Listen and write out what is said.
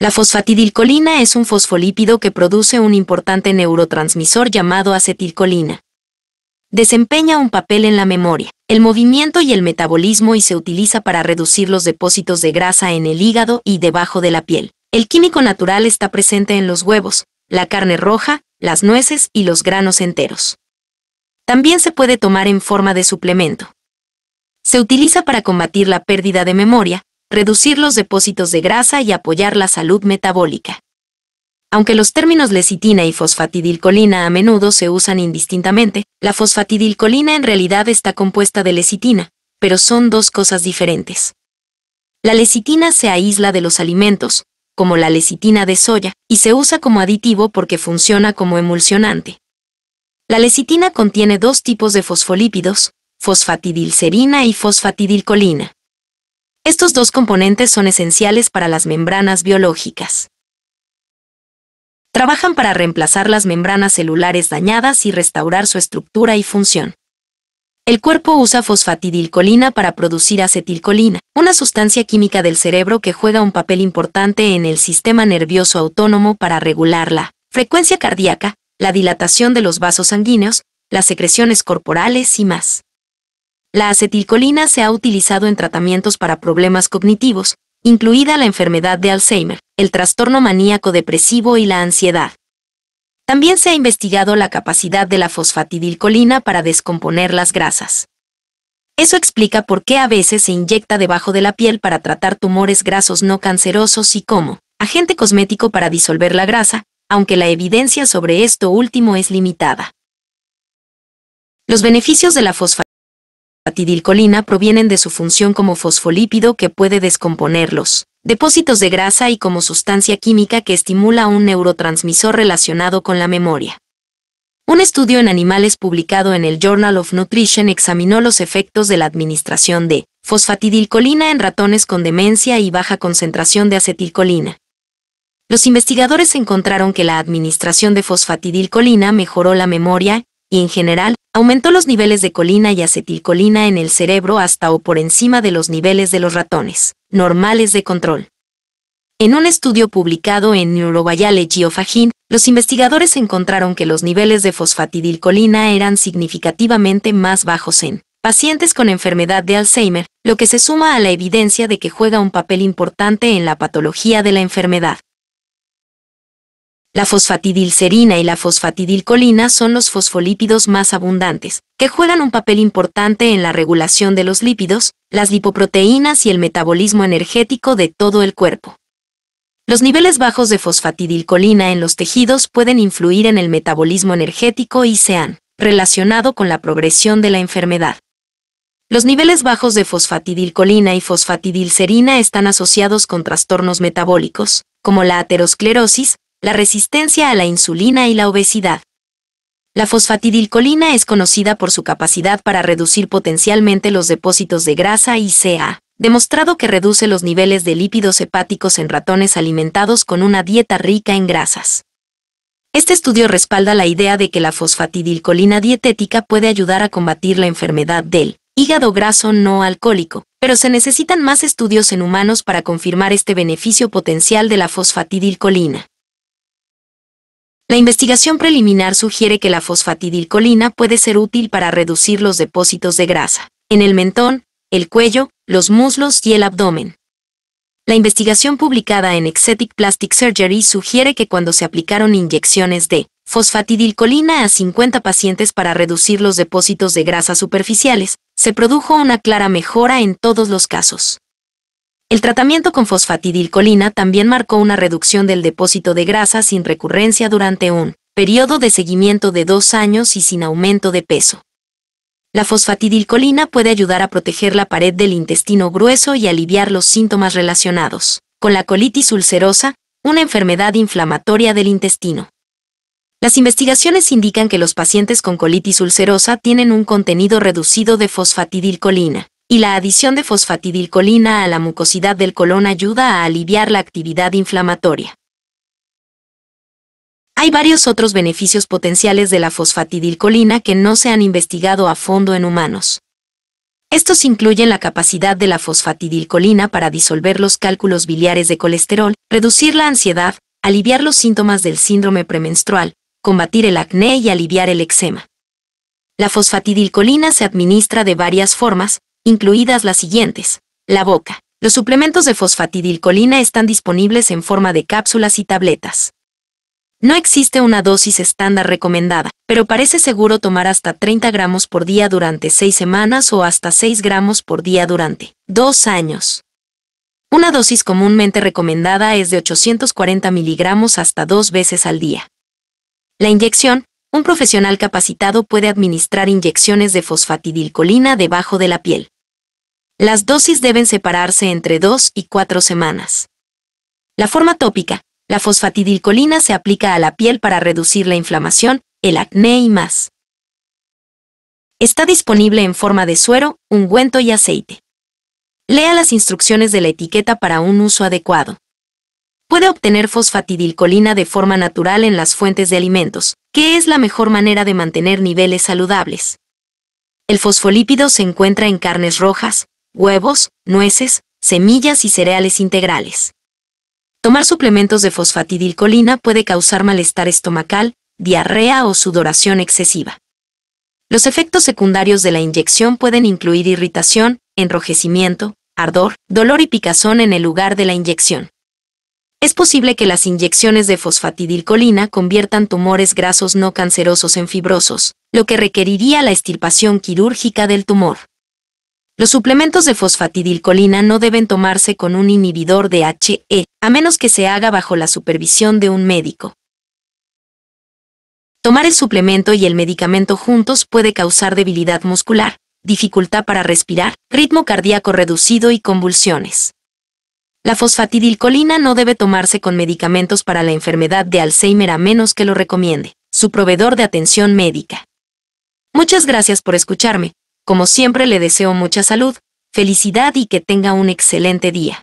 La fosfatidilcolina es un fosfolípido que produce un importante neurotransmisor llamado acetilcolina. Desempeña un papel en la memoria, el movimiento y el metabolismo y se utiliza para reducir los depósitos de grasa en el hígado y debajo de la piel. El químico natural está presente en los huevos, la carne roja, las nueces y los granos enteros. También se puede tomar en forma de suplemento. Se utiliza para combatir la pérdida de memoria, reducir los depósitos de grasa y apoyar la salud metabólica. Aunque los términos lecitina y fosfatidilcolina a menudo se usan indistintamente, la fosfatidilcolina en realidad está compuesta de lecitina, pero son dos cosas diferentes. La lecitina se aísla de los alimentos, como la lecitina de soya, y se usa como aditivo porque funciona como emulsionante. La lecitina contiene dos tipos de fosfolípidos, fosfatidilcerina y fosfatidilcolina. Estos dos componentes son esenciales para las membranas biológicas. Trabajan para reemplazar las membranas celulares dañadas y restaurar su estructura y función. El cuerpo usa fosfatidilcolina para producir acetilcolina, una sustancia química del cerebro que juega un papel importante en el sistema nervioso autónomo para regular la frecuencia cardíaca, la dilatación de los vasos sanguíneos, las secreciones corporales y más. La acetilcolina se ha utilizado en tratamientos para problemas cognitivos, incluida la enfermedad de Alzheimer, el trastorno maníaco depresivo y la ansiedad. También se ha investigado la capacidad de la fosfatidilcolina para descomponer las grasas. Eso explica por qué a veces se inyecta debajo de la piel para tratar tumores grasos no cancerosos y como agente cosmético para disolver la grasa, aunque la evidencia sobre esto último es limitada. Los beneficios de la fosfatidilcolina fosfatidilcolina provienen de su función como fosfolípido que puede descomponerlos, depósitos de grasa y como sustancia química que estimula un neurotransmisor relacionado con la memoria. Un estudio en animales publicado en el Journal of Nutrition examinó los efectos de la administración de fosfatidilcolina en ratones con demencia y baja concentración de acetilcolina. Los investigadores encontraron que la administración de fosfatidilcolina mejoró la memoria y, en general, Aumentó los niveles de colina y acetilcolina en el cerebro hasta o por encima de los niveles de los ratones, normales de control. En un estudio publicado en Neurobiology of los investigadores encontraron que los niveles de fosfatidilcolina eran significativamente más bajos en pacientes con enfermedad de Alzheimer, lo que se suma a la evidencia de que juega un papel importante en la patología de la enfermedad. La fosfatidilcerina y la fosfatidilcolina son los fosfolípidos más abundantes, que juegan un papel importante en la regulación de los lípidos, las lipoproteínas y el metabolismo energético de todo el cuerpo. Los niveles bajos de fosfatidilcolina en los tejidos pueden influir en el metabolismo energético y se han relacionado con la progresión de la enfermedad. Los niveles bajos de fosfatidilcolina y fosfatidilcerina están asociados con trastornos metabólicos, como la aterosclerosis, la resistencia a la insulina y la obesidad. La fosfatidilcolina es conocida por su capacidad para reducir potencialmente los depósitos de grasa y CA, demostrado que reduce los niveles de lípidos hepáticos en ratones alimentados con una dieta rica en grasas. Este estudio respalda la idea de que la fosfatidilcolina dietética puede ayudar a combatir la enfermedad del hígado graso no alcohólico, pero se necesitan más estudios en humanos para confirmar este beneficio potencial de la fosfatidilcolina. La investigación preliminar sugiere que la fosfatidilcolina puede ser útil para reducir los depósitos de grasa en el mentón, el cuello, los muslos y el abdomen. La investigación publicada en Exetic Plastic Surgery sugiere que cuando se aplicaron inyecciones de fosfatidilcolina a 50 pacientes para reducir los depósitos de grasa superficiales, se produjo una clara mejora en todos los casos. El tratamiento con fosfatidilcolina también marcó una reducción del depósito de grasa sin recurrencia durante un periodo de seguimiento de dos años y sin aumento de peso. La fosfatidilcolina puede ayudar a proteger la pared del intestino grueso y aliviar los síntomas relacionados con la colitis ulcerosa, una enfermedad inflamatoria del intestino. Las investigaciones indican que los pacientes con colitis ulcerosa tienen un contenido reducido de fosfatidilcolina y la adición de fosfatidilcolina a la mucosidad del colon ayuda a aliviar la actividad inflamatoria. Hay varios otros beneficios potenciales de la fosfatidilcolina que no se han investigado a fondo en humanos. Estos incluyen la capacidad de la fosfatidilcolina para disolver los cálculos biliares de colesterol, reducir la ansiedad, aliviar los síntomas del síndrome premenstrual, combatir el acné y aliviar el eczema. La fosfatidilcolina se administra de varias formas, incluidas las siguientes. La boca. Los suplementos de fosfatidilcolina están disponibles en forma de cápsulas y tabletas. No existe una dosis estándar recomendada, pero parece seguro tomar hasta 30 gramos por día durante 6 semanas o hasta 6 gramos por día durante 2 años. Una dosis comúnmente recomendada es de 840 miligramos hasta dos veces al día. La inyección, un profesional capacitado puede administrar inyecciones de fosfatidilcolina debajo de la piel. Las dosis deben separarse entre 2 y 4 semanas. La forma tópica, la fosfatidilcolina se aplica a la piel para reducir la inflamación, el acné y más. Está disponible en forma de suero, ungüento y aceite. Lea las instrucciones de la etiqueta para un uso adecuado puede obtener fosfatidilcolina de forma natural en las fuentes de alimentos, que es la mejor manera de mantener niveles saludables. El fosfolípido se encuentra en carnes rojas, huevos, nueces, semillas y cereales integrales. Tomar suplementos de fosfatidilcolina puede causar malestar estomacal, diarrea o sudoración excesiva. Los efectos secundarios de la inyección pueden incluir irritación, enrojecimiento, ardor, dolor y picazón en el lugar de la inyección es posible que las inyecciones de fosfatidilcolina conviertan tumores grasos no cancerosos en fibrosos, lo que requeriría la extirpación quirúrgica del tumor. Los suplementos de fosfatidilcolina no deben tomarse con un inhibidor de HE, a menos que se haga bajo la supervisión de un médico. Tomar el suplemento y el medicamento juntos puede causar debilidad muscular, dificultad para respirar, ritmo cardíaco reducido y convulsiones. La fosfatidilcolina no debe tomarse con medicamentos para la enfermedad de Alzheimer a menos que lo recomiende su proveedor de atención médica. Muchas gracias por escucharme. Como siempre le deseo mucha salud, felicidad y que tenga un excelente día.